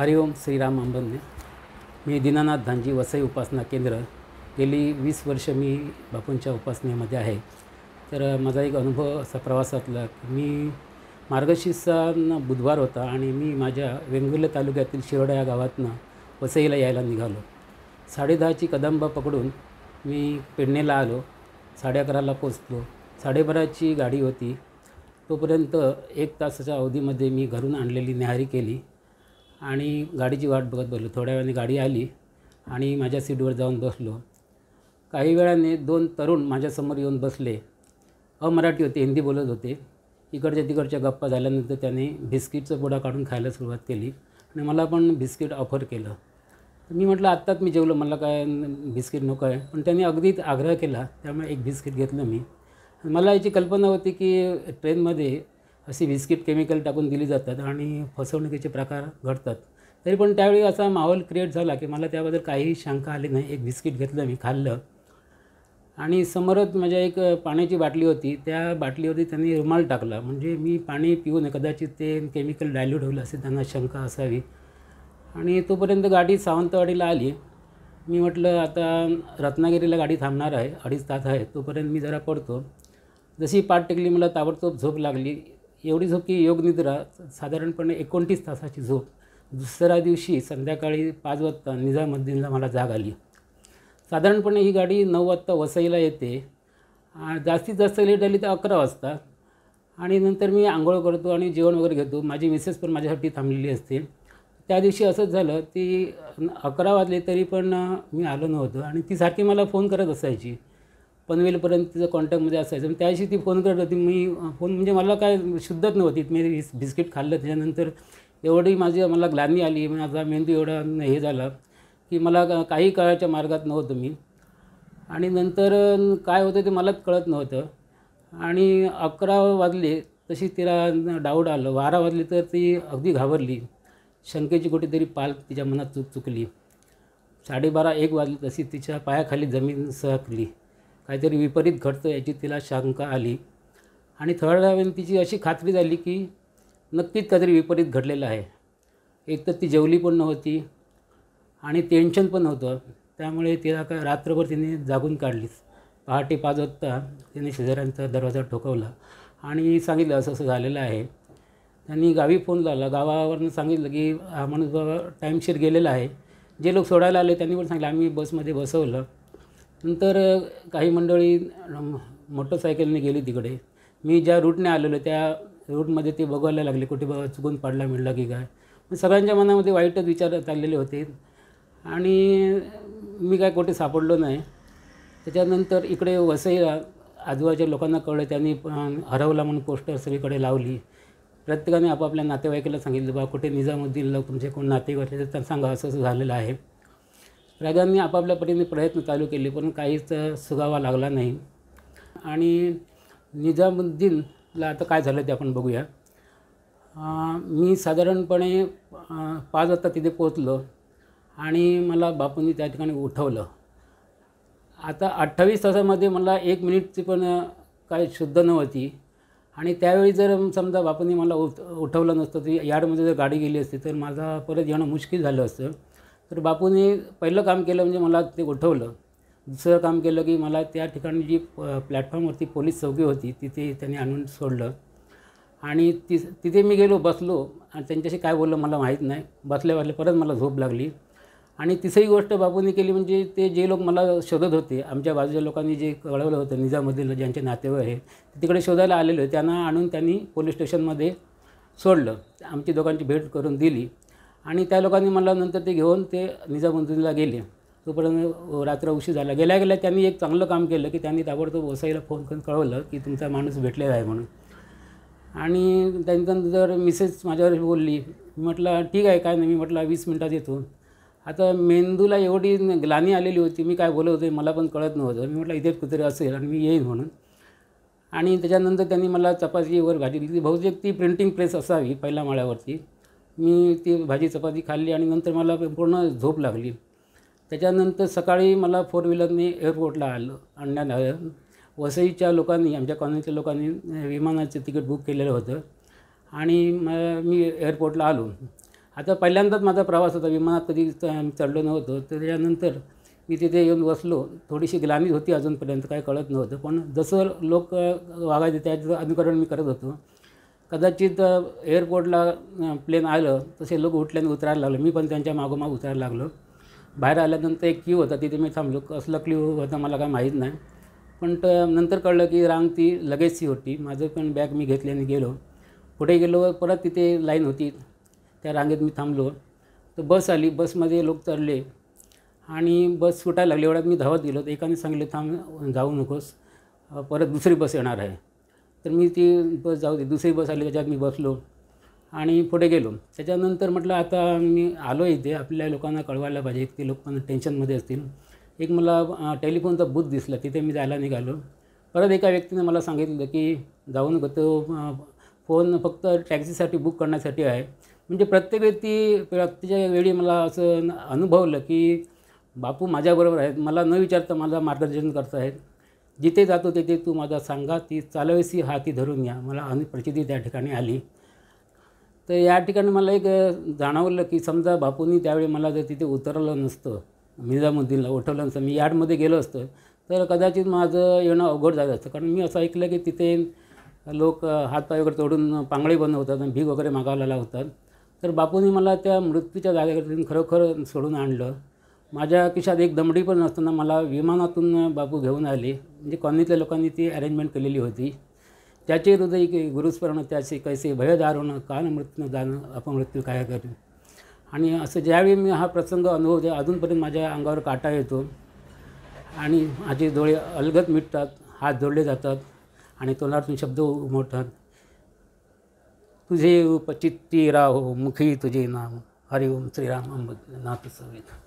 हरिओम श्रीराम अंबनने मी दीनानाथ धानजी वसई उपासना केंद्र गेली वीस वर्ष मी बापूंच्या उपासनेमध्ये आहे तर माझा एक अनुभव असा प्रवासातला मी मार्गशीर्षांना बुधवार होता आणि मी माझ्या वेंगुर्ले तालुक्यातील शिरोडा या गावातनं वसईला यायला निघालो साडेदहाची कदंबा पकडून मी पेडणेला आलो साडे अकराला पोचलो साडेबाराची गाडी होती तोपर्यंत एक तासाच्या अवधीमध्ये मी घरून आणलेली न्याहारी केली आणि गाडीची वाट बघत बसलो थोड्या वेळाने गाडी आली आणि माझ्या सीटवर जाऊन बसलो काही वेळाने दोन तरुण माझ्यासमोर येऊन बसले अमराठी होते हिंदी बोलत होते इकडच्या तिकडच्या गप्पा झाल्यानंतर त्याने बिस्किटचा पुडा काढून खायला सुरुवात केली आणि मला पण बिस्किट ऑफर केलं मी म्हटलं आत्ताच मी जेवलं मला काय बिस्किट नको आहे पण त्यांनी अगदीच आग्रह केला त्यामुळे एक बिस्किट घेतलं मी मला याची कल्पना होती की ट्रेनमध्ये अशी बिस्किट केमिकल टाकून दिली जातात आणि फसवणुकीचे प्रकार घडतात तरी पण त्यावेळी असा माहोल क्रिएट झाला की मला त्याबद्दल काहीही शंका आली नाही एक बिस्किट घेतलं मी खाल्लं आणि समोरच माझ्या म्हणजे एक पाण्याची बाटली होती त्या बाटलीवरती त्यांनी रुमाल टाकला म्हणजे मी पाणी पिऊन कदाचित ते केमिकल डायल्यूट होईल असे त्यांना शंका असावी आणि तोपर्यंत गाडी सावंतवाडीला आली मी म्हटलं आता रत्नागिरीला गाडी थांबणार आहे अडीच तास आहे तोपर्यंत मी जरा पडतो जशी पाठ टेकली मला ताबडतोब झोप लागली एवढी झोप की योगनिद्रा साधारणपणे एकोणतीस तासाची झोप दुसऱ्या दिवशी संध्याकाळी पाच वाजता निजामुद्दीनला मला जाग आली साधारणपणे ही गाडी नऊ वाजता वसईला येते जास्तीत जास्त लेट आली तर अकरा वाजता आणि नंतर मी आंघोळ करतो आणि जेवण वगैरे घेतो माझी मिसेस पण माझ्यासाठी थांबलेली असते त्या दिवशी असंच झालं ती अकरा वाजले तरी पण मी आलो नव्हतं आणि ती सारखी मला फोन करत असायची पनवेलपर्यंत तिचं कॉन्टॅक्टमध्ये असायचं मग त्याशी ती फोन करत होती मी फोन म्हणजे मला काय शुद्धच नव्हती मी बिस्किट खाल्लं त्याच्यानंतर एवढी माझी मला ग्लानी आली आता मेंदू एवढा हे झाला की मला काही काळाच्या मार्गात नव्हतं मी आणि नंतर काय होतं ते मलाच कळत नव्हतं आणि अकरा वाजले तशी तिला डाऊट आलं बारा वाजले तर ती अगदी घाबरली शंकेची कुठेतरी पाल तिच्या मनात चुक चुकली साडेबारा एक वाजली तशी तिच्या पायाखाली जमीन सहकली काहीतरी विपरीत घडतं याची तिला शंका आली आणि थोड्या तिची अशी खात्री झाली की नक्कीच काहीतरी विपरीत घडलेलं आहे एक तर ती जेवली पण नव्हती आणि टेन्शन पण होतं त्यामुळे तिला काय रात्रभर तिने जागून काढलीच पहाटे पाच वाजता तिने शेजाऱ्यांचा दरवाजा ठोकवला आणि सांगितलं असं असं झालेलं आहे त्यांनी गावी फोन लावला गावावरनं सांगितलं की हा माणूस बाबा टाईमशीर गेलेला आहे जे लोक सोडायला आले त्यांनी पण सांगितलं आम्ही बसमध्ये बसवलं नंतर काही मंडळी मोटरसायकलने गेली तिकडे मी ज्या रूटने आलेलो त्या रूटमध्ये ते बघायला लागले कुठे बाबा चुकून पडला मिळला की काय सगळ्यांच्या मनामध्ये वाईटच विचार चाललेले होते आणि मी काय कुठे सापडलो नाही त्याच्यानंतर इकडे वसई आजूबाजूच्या लोकांना कळलं त्यांनी हरवला म्हणून पोस्टर सगळीकडे लावली प्रत्येकाने आपापल्या नातेवाईकाला सांगितलं बा कुठे निजामुद्दीनला तुमचे कोण नातेवाईक असले तर सांगा असं असं झालेलं आहे राजांनी आपापल्या परीने प्रयत्न चालू केले पण काहीच सुगावा लागला नाही आणि निजामुद्दीनला आता काय झालं ते आपण बघूया मी साधारणपणे पाच वाजता तिथे पोचलो आणि मला बापूंनी त्या ठिकाणी उठवलं आता अठ्ठावीस तासामध्ये मला एक मिनिटची पण काही शुद्ध नव्हती आणि त्यावेळी जर समजा बापूंनी मला उठ उठवलं नसतं तर यार्डमध्ये जर गाडी गेली असती तर माझा परत येणं मुश्किल झालं असतं तर बापूने पहिलं काम केलं म्हणजे मला ते उठवलं दुसरं काम केलं की मला त्या ठिकाणी जी प्लॅटफॉर्मवरती पोलीस चौकी होती तिथे त्यांनी आणून सोडलं आणि ति तिथे मी गेलो बसलो आणि त्यांच्याशी काय बोललं मला माहीत नाही बसल्या बसल्या परत मला झोप लागली आणि तिसरी गोष्ट बापूंनी केली म्हणजे ते जे लोक मला शोधत होते आमच्या बाजूच्या लोकांनी जे कळवलं होतं निजामधील ज्यांचे नातेवाईक आहे तिकडे शोधायला आलेले त्यांना आणून त्यांनी पोलीस स्टेशनमध्ये सोडलं आमची दोघांची भेट करून दिली आणि त्या लोकांनी मला नंतर ते घेऊन ते निजामंतुनीला गेले तोपर्यंत रात्र उशीर झाला गेल्या गेल्या त्यांनी एक चांगलं काम केलं की त्यांनी ताबडतोब वसईला फोन करून कळवलं की तुमचा माणूस भेटलेला आहे म्हणून आणि जर मिसेस माझ्यावर बोलली म्हटलं ठीक आहे काय नाही मी म्हटलं वीस मिनटात येतो आता मेंदूला एवढी ग्लानी आलेली होती मी काय बोलत होते मला पण कळत नव्हतं मी म्हटलं इथे कुत्रे असेल आणि मी येईन म्हणून आणि त्याच्यानंतर त्यांनी मला चपातीवर घातली ती बहुतेक ती प्रिंटिंग प्रेस असावी पहिल्या माळ्यावरती मी ती भाजी चपाती खाल्ली आणि नंतर मला पूर्ण झोप लागली त्याच्यानंतर सकाळी मला फोर व्हीलरने एअरपोर्टला आलं आणण्यात आलं वसईच्या लोकांनी आमच्या कॉलनीच्या लोकांनी विमानाचं तिकीट बुक केलेलं होतं आणि मी एअरपोर्टला आलो आता पहिल्यांदाच माझा प्रवास होता विमानात कधी चढलो नव्हतो तर त्याच्यानंतर मी तिथे येऊन बसलो थोडीशी ग्लानी होती अजूनपर्यंत काही कळत नव्हतं पण जसं लोक वागायचे त्याचं अनुकरण मी करत होतो कदाचित एअरपोर्टला प्लेन आलं तसे लोक उठल्याने उतरायला लागले मी पण त्यांच्या मागोमाग उतरायला लागलो बाहेर आल्यानंतर एक क्यू होता तिथे मी थांबलो कसलं क्ल्यू होता मला काय माहीत नाही पण नंतर कळलं की रांग ती लगेचशी होती माझं पण बॅग मी आणि गेलो पुढे गेलो परत तिथे लाईन होती त्या रांगेत मी थांबलो तर बस आली बसमध्ये लोक चढले आणि बस सुटायला लागली एवढ्यात मी धावत गेलो तर एकाने सांगितलं थांब जाऊ नकोस परत दुसरी बस येणार आहे तर मी ती बस जाऊ दे दुसरी बस आली त्याच्यात मी बसलो आणि पुढे गेलो त्याच्यानंतर म्हटलं आता मी आलो इथे आपल्या लोकांना कळवायला पाहिजे की लोकांना टेन्शनमध्ये असतील एक मला टेलिफोनचा बूथ दिसला तिथे मी जायला निघालो परत एका व्यक्तीने मला सांगितलं की जाऊ नको तो फोन फक्त टॅक्सीसाठी बुक करण्यासाठी आहे म्हणजे प्रत्येक व्यक्ती प्रत्येक वेळी मला असं अनुभवलं की बापू माझ्याबरोबर आहेत मला न विचारता मला मार्गदर्शन करत आहेत जिथे जातो तिथे तू माझा सांगा ती चालवेसी हाती धरून या मला आणि प्रसिद्धी त्या ठिकाणी आली तर या ठिकाणी मला एक जाणवलं की समजा बापूंनी त्यावेळी मला जर तिथे उतरलं नसतं मिर्जामुद्दीनला उठवलं नसतं मी यार्डमध्ये गेलो असतं तर कदाचित माझं येणं अवघड झालं असतं कारण मी असं ऐकलं की तिथे लोक हातपाय वगैरे तोडून पांगळे बनवतात आणि भीक वगैरे मागावला लावतात तर बापूंनी मला त्या मृत्यूच्या जागेकडून खरोखर सोडून आणलं माझ्या खिशात एक दमडी पण नसताना मला विमानातून बापू घेऊन आले म्हणजे कॉलनीतल्या लोकांनी ती अरेंजमेंट केलेली होती त्याचे हृदय की गुरुस्मरण त्याचे कैसे भयदारुणं काल मृत्यू जाणं अपमृत्यू काय करू आणि असं ज्यावेळी मी हा प्रसंग अनुभवते अजूनपर्यंत माझ्या अंगावर काटा येतो आणि माझे डोळे अलगत मिटतात हात जोडले जातात आणि तोंडातून शब्द उमटतात तुझे उपचित्ती राहो मुखी तुझे नाम हरिओम श्रीराम अंबनाथ सवेद